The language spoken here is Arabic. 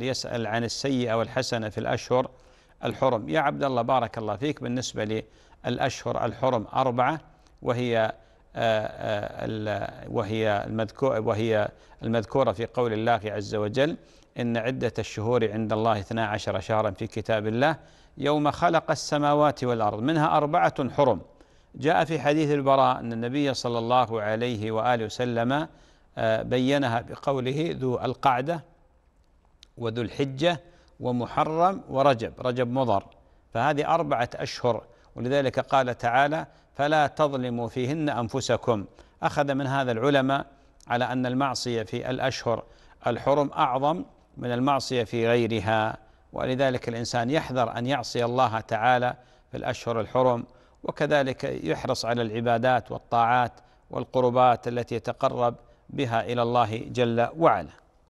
يسأل عن السيئة والحسنة في الأشهر الحرم يا عبد الله بارك الله فيك بالنسبة للأشهر الحرم أربعة وهي آه، آه، وهي المذكور وهي المذكورة في قول الله عز وجل إن عدة الشهور عند الله 12 شهرا في كتاب الله يوم خلق السماوات والأرض منها أربعة حرم جاء في حديث البراء أن النبي صلى الله عليه وآله وسلم آه، بينها بقوله ذو القعدة وذو الحجة ومحرم ورجب رجب مضر فهذه أربعة أشهر ولذلك قال تعالى فلا تظلموا فيهن أنفسكم أخذ من هذا العلماء على أن المعصية في الأشهر الحرم أعظم من المعصية في غيرها ولذلك الإنسان يحذر أن يعصي الله تعالى في الأشهر الحرم وكذلك يحرص على العبادات والطاعات والقربات التي يتقرب بها إلى الله جل وعلا